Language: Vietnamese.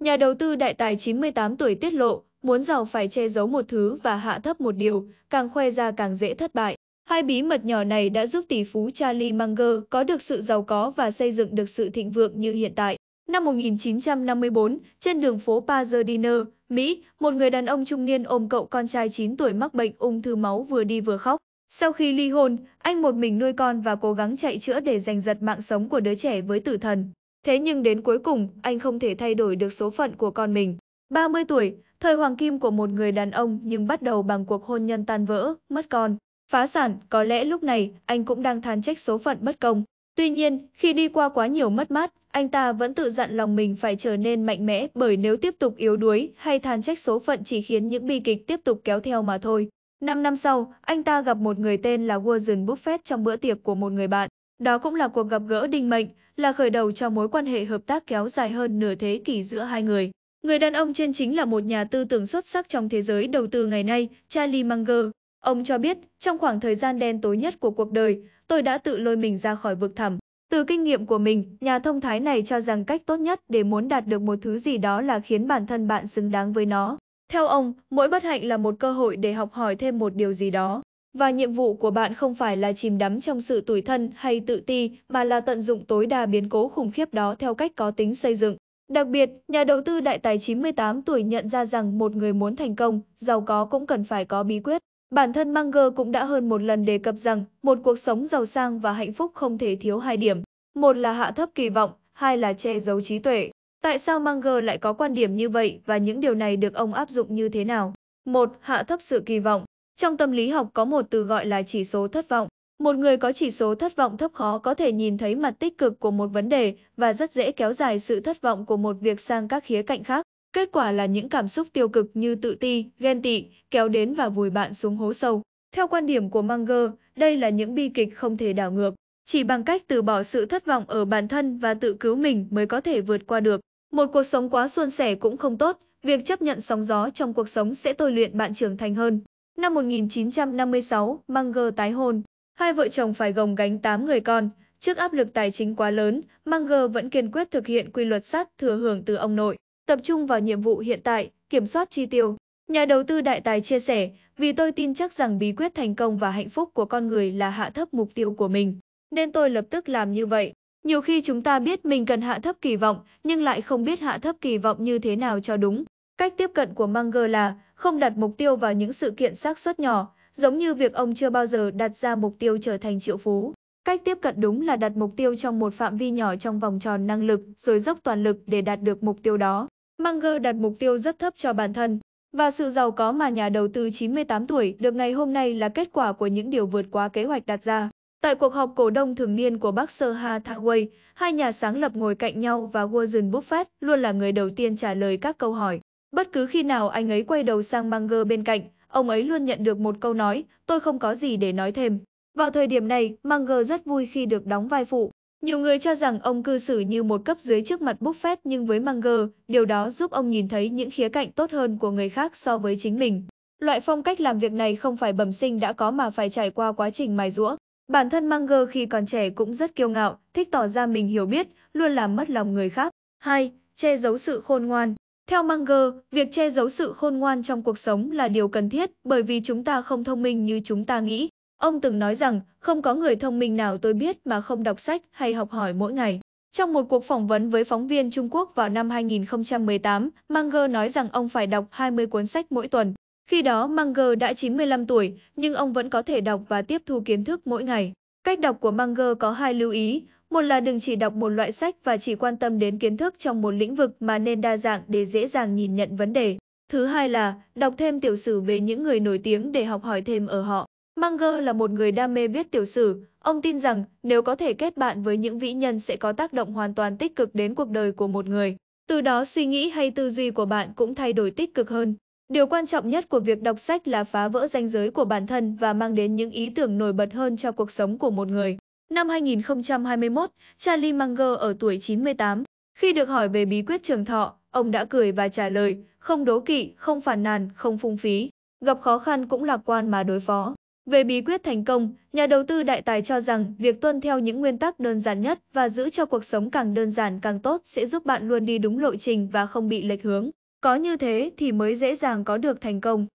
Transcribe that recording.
Nhà đầu tư đại tài 98 tuổi tiết lộ, muốn giàu phải che giấu một thứ và hạ thấp một điều, càng khoe ra càng dễ thất bại. Hai bí mật nhỏ này đã giúp tỷ phú Charlie Munger có được sự giàu có và xây dựng được sự thịnh vượng như hiện tại. Năm 1954, trên đường phố Pasadena, Mỹ, một người đàn ông trung niên ôm cậu con trai 9 tuổi mắc bệnh ung thư máu vừa đi vừa khóc. Sau khi ly hôn, anh một mình nuôi con và cố gắng chạy chữa để giành giật mạng sống của đứa trẻ với tử thần. Thế nhưng đến cuối cùng, anh không thể thay đổi được số phận của con mình. 30 tuổi, thời hoàng kim của một người đàn ông nhưng bắt đầu bằng cuộc hôn nhân tan vỡ, mất con. Phá sản, có lẽ lúc này anh cũng đang than trách số phận bất công. Tuy nhiên, khi đi qua quá nhiều mất mát, anh ta vẫn tự dặn lòng mình phải trở nên mạnh mẽ bởi nếu tiếp tục yếu đuối hay than trách số phận chỉ khiến những bi kịch tiếp tục kéo theo mà thôi. Năm năm sau, anh ta gặp một người tên là Warren Buffett trong bữa tiệc của một người bạn. Đó cũng là cuộc gặp gỡ đinh mệnh, là khởi đầu cho mối quan hệ hợp tác kéo dài hơn nửa thế kỷ giữa hai người. Người đàn ông trên chính là một nhà tư tưởng xuất sắc trong thế giới đầu tư ngày nay, Charlie Munger. Ông cho biết, trong khoảng thời gian đen tối nhất của cuộc đời, tôi đã tự lôi mình ra khỏi vực thẳm. Từ kinh nghiệm của mình, nhà thông thái này cho rằng cách tốt nhất để muốn đạt được một thứ gì đó là khiến bản thân bạn xứng đáng với nó. Theo ông, mỗi bất hạnh là một cơ hội để học hỏi thêm một điều gì đó. Và nhiệm vụ của bạn không phải là chìm đắm trong sự tủi thân hay tự ti, mà là tận dụng tối đa biến cố khủng khiếp đó theo cách có tính xây dựng. Đặc biệt, nhà đầu tư đại tài 98 tuổi nhận ra rằng một người muốn thành công, giàu có cũng cần phải có bí quyết. Bản thân Munger cũng đã hơn một lần đề cập rằng một cuộc sống giàu sang và hạnh phúc không thể thiếu hai điểm. Một là hạ thấp kỳ vọng, hai là che giấu trí tuệ. Tại sao Munger lại có quan điểm như vậy và những điều này được ông áp dụng như thế nào? Một, Hạ thấp sự kỳ vọng. Trong tâm lý học có một từ gọi là chỉ số thất vọng. Một người có chỉ số thất vọng thấp khó có thể nhìn thấy mặt tích cực của một vấn đề và rất dễ kéo dài sự thất vọng của một việc sang các khía cạnh khác. Kết quả là những cảm xúc tiêu cực như tự ti, ghen tị, kéo đến và vùi bạn xuống hố sâu. Theo quan điểm của Manger, đây là những bi kịch không thể đảo ngược. Chỉ bằng cách từ bỏ sự thất vọng ở bản thân và tự cứu mình mới có thể vượt qua được. Một cuộc sống quá suôn sẻ cũng không tốt, việc chấp nhận sóng gió trong cuộc sống sẽ tôi luyện bạn trưởng thành hơn. Năm 1956, Munger tái hôn. Hai vợ chồng phải gồng gánh 8 người con. Trước áp lực tài chính quá lớn, Munger vẫn kiên quyết thực hiện quy luật sắt, thừa hưởng từ ông nội, tập trung vào nhiệm vụ hiện tại, kiểm soát chi tiêu. Nhà đầu tư đại tài chia sẻ, vì tôi tin chắc rằng bí quyết thành công và hạnh phúc của con người là hạ thấp mục tiêu của mình, nên tôi lập tức làm như vậy. Nhiều khi chúng ta biết mình cần hạ thấp kỳ vọng, nhưng lại không biết hạ thấp kỳ vọng như thế nào cho đúng. Cách tiếp cận của Munger là không đặt mục tiêu vào những sự kiện xác suất nhỏ, giống như việc ông chưa bao giờ đặt ra mục tiêu trở thành triệu phú. Cách tiếp cận đúng là đặt mục tiêu trong một phạm vi nhỏ trong vòng tròn năng lực rồi dốc toàn lực để đạt được mục tiêu đó. Munger đặt mục tiêu rất thấp cho bản thân, và sự giàu có mà nhà đầu tư 98 tuổi được ngày hôm nay là kết quả của những điều vượt quá kế hoạch đặt ra. Tại cuộc họp cổ đông thường niên của Berkshire Hathaway, hai nhà sáng lập ngồi cạnh nhau và Warren Buffett luôn là người đầu tiên trả lời các câu hỏi. Bất cứ khi nào anh ấy quay đầu sang Manger bên cạnh, ông ấy luôn nhận được một câu nói, tôi không có gì để nói thêm. Vào thời điểm này, Manger rất vui khi được đóng vai phụ. Nhiều người cho rằng ông cư xử như một cấp dưới trước mặt Buffett nhưng với Manger, điều đó giúp ông nhìn thấy những khía cạnh tốt hơn của người khác so với chính mình. Loại phong cách làm việc này không phải bẩm sinh đã có mà phải trải qua quá trình mài giũa. Bản thân Manger khi còn trẻ cũng rất kiêu ngạo, thích tỏ ra mình hiểu biết, luôn làm mất lòng người khác. 2. Che giấu sự khôn ngoan theo Manger, việc che giấu sự khôn ngoan trong cuộc sống là điều cần thiết bởi vì chúng ta không thông minh như chúng ta nghĩ. Ông từng nói rằng, không có người thông minh nào tôi biết mà không đọc sách hay học hỏi mỗi ngày. Trong một cuộc phỏng vấn với phóng viên Trung Quốc vào năm 2018, Manger nói rằng ông phải đọc 20 cuốn sách mỗi tuần. Khi đó Manger đã 95 tuổi, nhưng ông vẫn có thể đọc và tiếp thu kiến thức mỗi ngày. Cách đọc của Manger có hai lưu ý. Một là đừng chỉ đọc một loại sách và chỉ quan tâm đến kiến thức trong một lĩnh vực mà nên đa dạng để dễ dàng nhìn nhận vấn đề. Thứ hai là đọc thêm tiểu sử về những người nổi tiếng để học hỏi thêm ở họ. Manger là một người đam mê viết tiểu sử, ông tin rằng nếu có thể kết bạn với những vĩ nhân sẽ có tác động hoàn toàn tích cực đến cuộc đời của một người. Từ đó suy nghĩ hay tư duy của bạn cũng thay đổi tích cực hơn. Điều quan trọng nhất của việc đọc sách là phá vỡ ranh giới của bản thân và mang đến những ý tưởng nổi bật hơn cho cuộc sống của một người. Năm 2021, Charlie Munger ở tuổi 98, khi được hỏi về bí quyết trường thọ, ông đã cười và trả lời, không đố kỵ, không phản nàn, không phung phí, gặp khó khăn cũng lạc quan mà đối phó. Về bí quyết thành công, nhà đầu tư đại tài cho rằng việc tuân theo những nguyên tắc đơn giản nhất và giữ cho cuộc sống càng đơn giản càng tốt sẽ giúp bạn luôn đi đúng lộ trình và không bị lệch hướng. Có như thế thì mới dễ dàng có được thành công.